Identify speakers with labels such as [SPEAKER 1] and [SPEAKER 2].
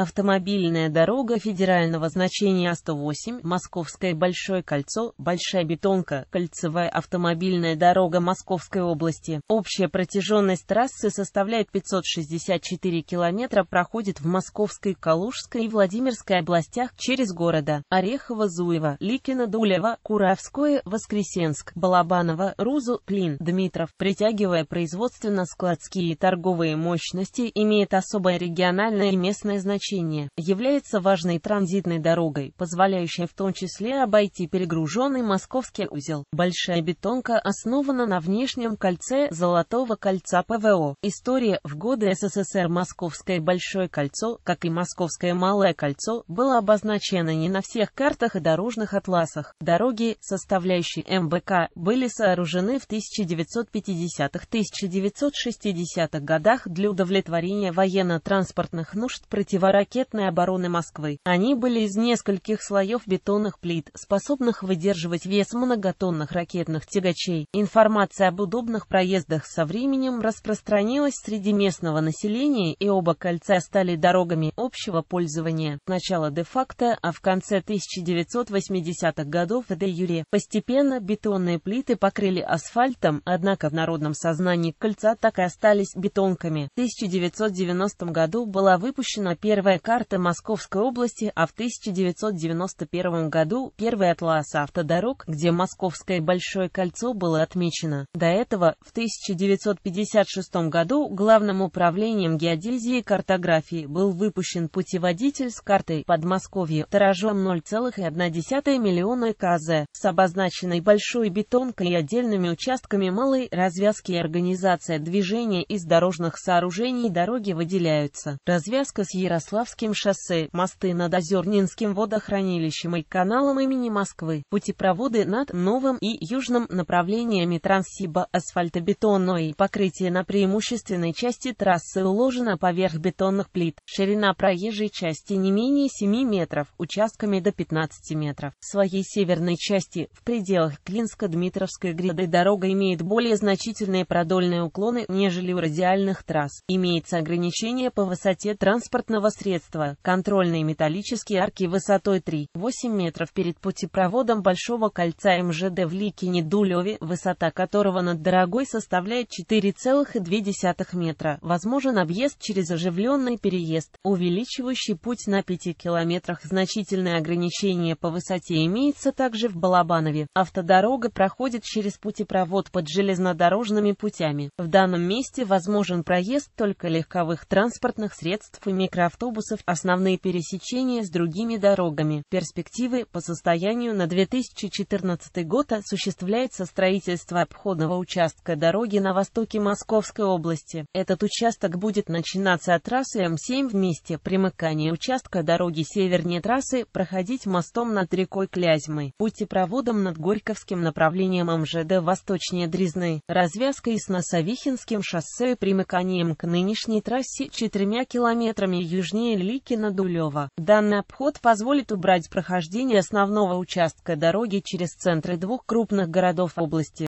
[SPEAKER 1] Автомобильная дорога федерального значения А108, Московское Большое кольцо, Большая Бетонка, кольцевая автомобильная дорога Московской области. Общая протяженность трассы составляет 564 километра, проходит в Московской, Калужской и Владимирской областях через города Орехово-Зуево, Ликино-Дулево, Куравское, Воскресенск, Балабаново, Рузу, Клин, Дмитров, притягивая производственно-складские и торговые мощности, имеет особое региональное и местное значение сообщения, является важной транзитной дорогой, позволяющей в том числе обойти перегруженный московский узел. Большая бетонка основана на внешнем кольце Золотого кольца ПВО. История в годы СССР Московское Большое кольцо, как и Московское Малое кольцо, было обозначено не на всех картах и дорожных атласах. Дороги, составляющие МБК, были сооружены в 1950-1960-х годах для удовлетворения военно-транспортных нужд противоречия ракетной обороны Москвы. Они были из нескольких слоев бетонных плит, способных выдерживать вес многотонных ракетных тягачей. Информация об удобных проездах со временем распространилась среди местного населения, и оба кольца стали дорогами общего пользования. Сначала де-факто, а в конце 1980-х годов де-юре. Постепенно бетонные плиты покрыли асфальтом, однако в народном сознании кольца так и остались бетонками. В 1990 году была выпущена первая Первая карта Московской области, а в 1991 году первый атлас автодорог, где Московское Большое кольцо было отмечено. До этого, в 1956 году, Главным управлением геодезии и картографии был выпущен путеводитель с картой Подмосковья тиражом 0,1 миллиона КЗ, с обозначенной большой бетонкой и отдельными участками малой развязки и организация движения из дорожных сооружений дороги выделяются. Развязка с Ярославом Ярославским шоссе, мосты над Озернинским водохранилищем и каналом имени Москвы, путепроводы над Новым и Южным направлениями Транссиба, асфальтобетонное покрытие на преимущественной части трассы уложено поверх бетонных плит, ширина проезжей части не менее 7 метров, участками до 15 метров. В своей северной части, в пределах Клинско-Дмитровской гряды дорога имеет более значительные продольные уклоны, нежели у радиальных трасс. Имеется ограничение по высоте транспортного средства, контрольные металлические арки высотой 3,8 метров перед путепроводом Большого кольца МЖД в Ликине-Дулеве, высота которого над дорогой составляет 4,2 метра. Возможен объезд через оживленный переезд, увеличивающий путь на 5 километрах. Значительное ограничение по высоте имеется также в Балабанове. Автодорога проходит через путепровод под железнодорожными путями. В данном месте возможен проезд только легковых транспортных средств и микроавтобусов автобусов, основные пересечения с другими дорогами. Перспективы по состоянию на 2014 год осуществляется строительство обходного участка дороги на востоке Московской области. Этот участок будет начинаться от трассы М7 вместе примыкания участка дороги севернее трассы проходить мостом над рекой Клязьмой, путепроводом над Горьковским направлением МЖД восточнее Дрезны развязкой с Носовихинским шоссе и примыканием к нынешней трассе четырьмя километрами южнее южнее Ликино-Дулева. Данный обход позволит убрать прохождение основного участка дороги через центры двух крупных городов области.